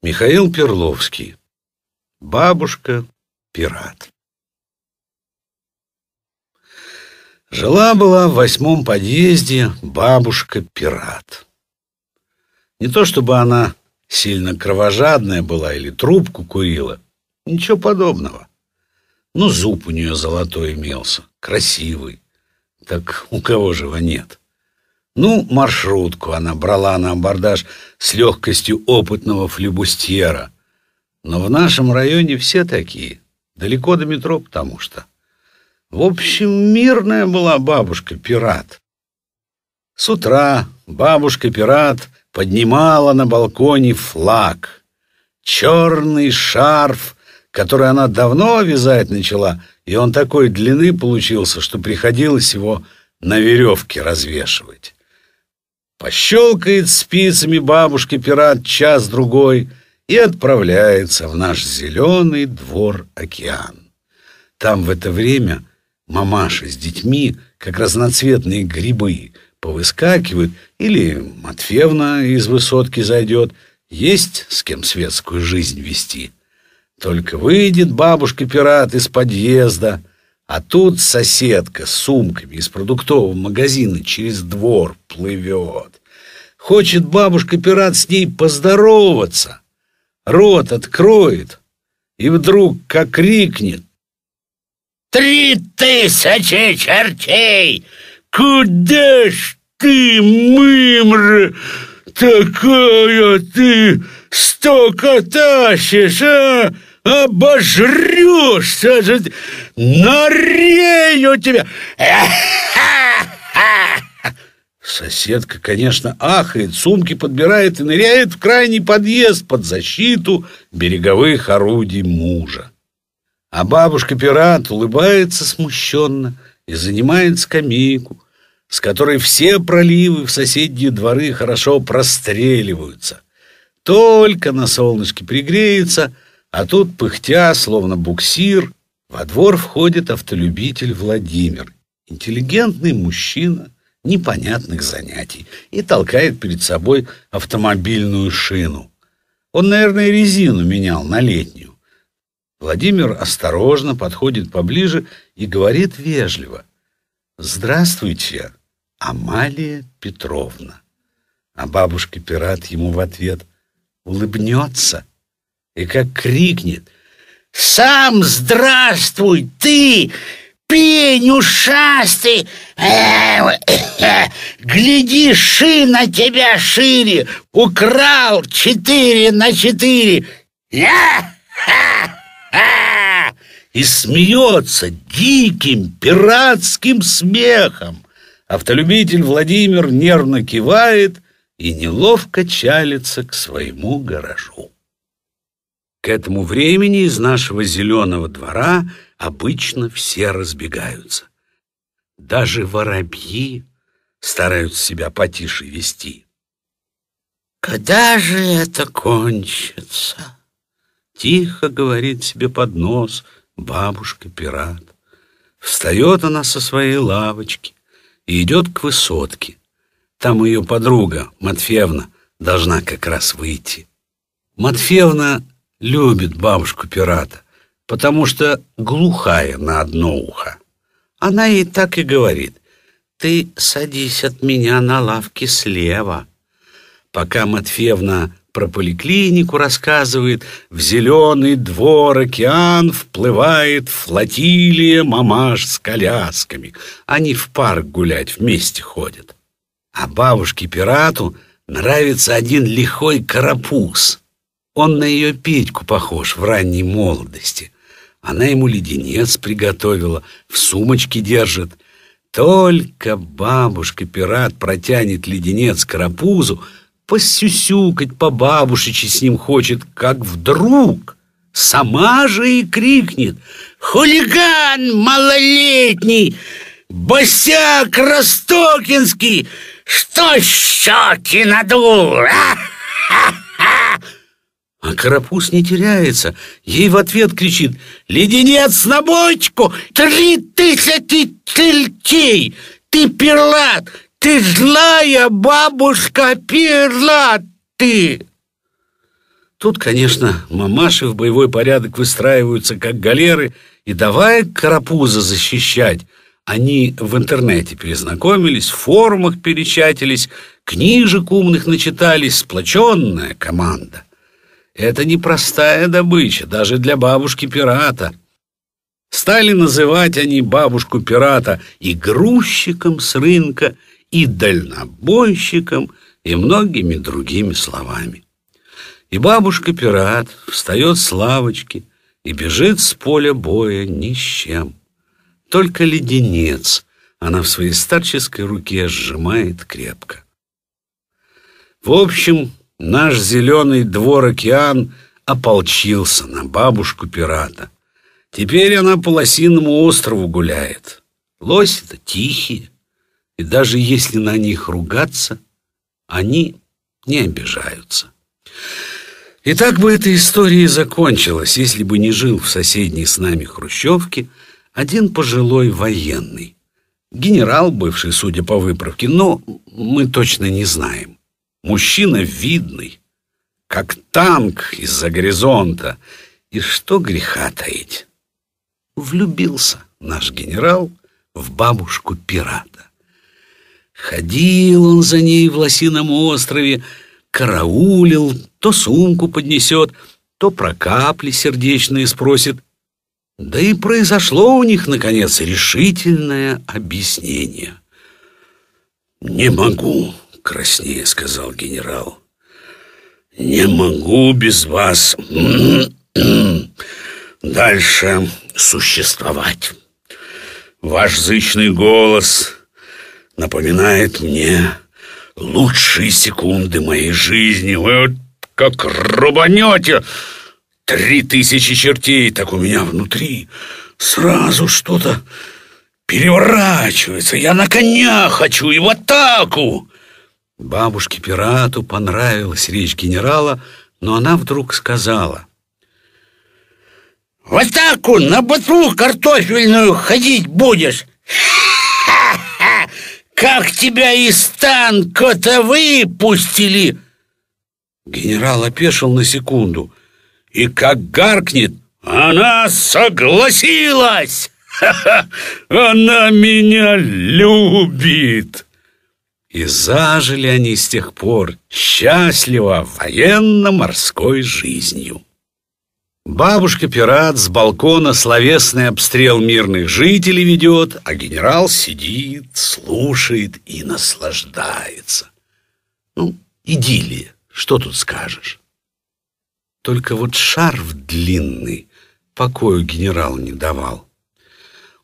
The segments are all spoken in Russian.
Михаил Перловский. Бабушка-пират. Жила-была в восьмом подъезде бабушка-пират. Не то чтобы она сильно кровожадная была или трубку курила, ничего подобного. Но ну, зуб у нее золотой имелся, красивый. Так у кого же его нет? Ну, маршрутку она брала на абордаж с легкостью опытного флебустьера. Но в нашем районе все такие. Далеко до метро, потому что. В общем, мирная была бабушка-пират. С утра бабушка-пират поднимала на балконе флаг. Черный шарф, который она давно вязать начала, и он такой длины получился, что приходилось его на веревке развешивать. Пощелкает спицами бабушка-пират час-другой и отправляется в наш зеленый двор-океан. Там в это время мамаша с детьми, как разноцветные грибы, повыскакивают, или Матфевна из высотки зайдет, есть с кем светскую жизнь вести. Только выйдет бабушка-пират из подъезда, а тут соседка с сумками из продуктового магазина через двор плывет. Хочет бабушка-пират с ней поздороваться. Рот откроет и вдруг как крикнет. «Три тысячи чертей! Куда ж ты, мымра, такая ты столько тащишь, а?» обожрешь, нарею тебя. Соседка, конечно, ахает, сумки подбирает и ныряет в крайний подъезд под защиту береговых орудий мужа. А бабушка-пират улыбается смущенно и занимает скамейку, с которой все проливы в соседние дворы хорошо простреливаются. Только на солнышке пригреется — а тут, пыхтя, словно буксир, во двор входит автолюбитель Владимир, интеллигентный мужчина непонятных занятий, и толкает перед собой автомобильную шину. Он, наверное, резину менял на летнюю. Владимир осторожно подходит поближе и говорит вежливо. «Здравствуйте, Амалия Петровна». А бабушка-пират ему в ответ «Улыбнется» и как крикнет «Сам здравствуй, ты, пень ушастый! Э, э, гляди, на тебя шире! Украл четыре на четыре! Э, и смеется диким пиратским смехом. Автолюбитель Владимир нервно кивает и неловко чалится к своему гаражу. К этому времени из нашего зеленого двора обычно все разбегаются. Даже воробьи стараются себя потише вести. «Когда же это кончится?» Тихо говорит себе под нос бабушка-пират. Встает она со своей лавочки и идет к высотке. Там ее подруга Матфеевна должна как раз выйти. Матфеевна любит бабушку пирата, потому что глухая на одно ухо. Она ей так и говорит. «Ты садись от меня на лавке слева». Пока Матфеевна про поликлинику рассказывает, в зеленый двор океан вплывает флотилия мамаш с колясками. Они в парк гулять вместе ходят. А бабушке-пирату нравится один лихой карапуз — он на ее Петьку похож в ранней молодости. Она ему леденец приготовила, в сумочке держит. Только бабушка-пират протянет леденец карапузу, посюсюкать по бабушечи с ним хочет, как вдруг сама же и крикнет «Хулиган малолетний! Босяк Ростокинский! Что щеки надул? А -ха -ха! А карапуз не теряется. Ей в ответ кричит «Леденец на бочку! Три тысячи тельтей! Ты перлат! Ты злая бабушка перлат! Ты!» Тут, конечно, мамаши в боевой порядок выстраиваются, как галеры, и давая карапуза защищать, они в интернете перезнакомились, в форумах перечатились, книжек умных начитались, сплоченная команда. Это непростая добыча, даже для бабушки-пирата. Стали называть они бабушку-пирата и грузчиком с рынка, и дальнобойщиком, и многими другими словами. И бабушка-пират встает с лавочки и бежит с поля боя ни с чем. Только леденец она в своей старческой руке сжимает крепко. В общем, Наш зеленый двор-океан ополчился на бабушку-пирата. Теперь она по лосиному острову гуляет. Лоси-то тихие, и даже если на них ругаться, они не обижаются. И так бы эта история и закончилась, если бы не жил в соседней с нами Хрущевке один пожилой военный. Генерал, бывший, судя по выправке, но мы точно не знаем. Мужчина видный, как танк из-за горизонта. И что греха таить? Влюбился наш генерал в бабушку пирата. Ходил он за ней в Лосином острове, караулил, то сумку поднесет, то про капли сердечные спросит. Да и произошло у них, наконец, решительное объяснение. «Не могу», краснее сказал генерал. «Не могу без вас дальше существовать. Ваш зычный голос напоминает мне лучшие секунды моей жизни. Вы вот как рубанете три тысячи чертей, так у меня внутри сразу что-то переворачивается. Я на коня хочу и в атаку. Бабушке-пирату понравилась речь генерала, но она вдруг сказала. «В атаку на батру картофельную ходить будешь! Как тебя из танка-то выпустили!» Генерал опешил на секунду и как гаркнет «Она согласилась! Она меня любит!» И зажили они с тех пор счастливо военно-морской жизнью. Бабушка-пират с балкона словесный обстрел мирных жителей ведет, а генерал сидит, слушает и наслаждается. Ну, идиллия, что тут скажешь? Только вот шарф длинный покою генерал не давал.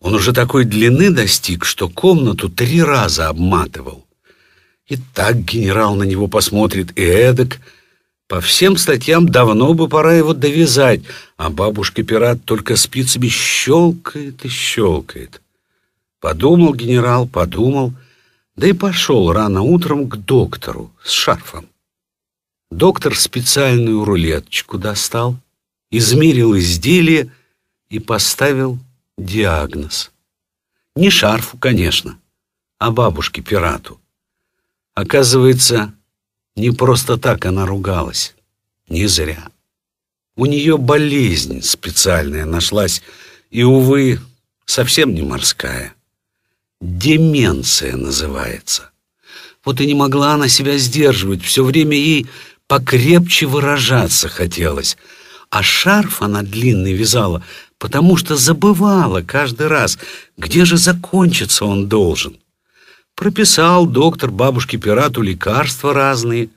Он уже такой длины достиг, что комнату три раза обматывал. И так генерал на него посмотрит, и эдак. По всем статьям давно бы пора его довязать, а бабушка-пират только спицами щелкает и щелкает. Подумал генерал, подумал, да и пошел рано утром к доктору с шарфом. Доктор специальную рулеточку достал, измерил изделие и поставил диагноз. Не шарфу, конечно, а бабушке-пирату. Оказывается, не просто так она ругалась. Не зря. У нее болезнь специальная нашлась, и, увы, совсем не морская. Деменция называется. Вот и не могла она себя сдерживать, все время ей покрепче выражаться хотелось. А шарф она длинный вязала, потому что забывала каждый раз, где же закончится он должен. Прописал доктор бабушке-пирату лекарства разные,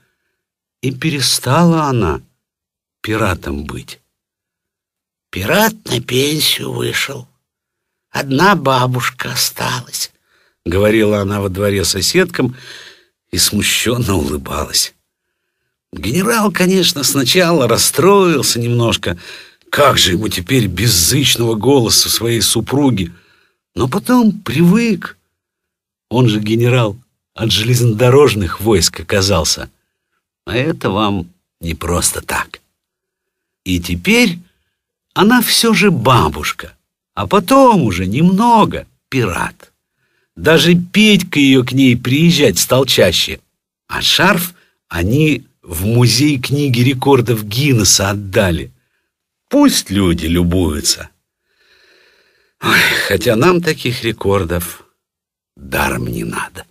и перестала она пиратом быть. Пират на пенсию вышел. Одна бабушка осталась, — говорила она во дворе соседкам и смущенно улыбалась. Генерал, конечно, сначала расстроился немножко. Как же ему теперь без голоса своей супруги? Но потом привык он же генерал от железнодорожных войск оказался. А это вам не просто так. И теперь она все же бабушка, а потом уже немного пират. Даже Петька ее к ней приезжать стал чаще. А шарф они в музей книги рекордов Гиннесса отдали. Пусть люди любуются. Ой, хотя нам таких рекордов даром не надо.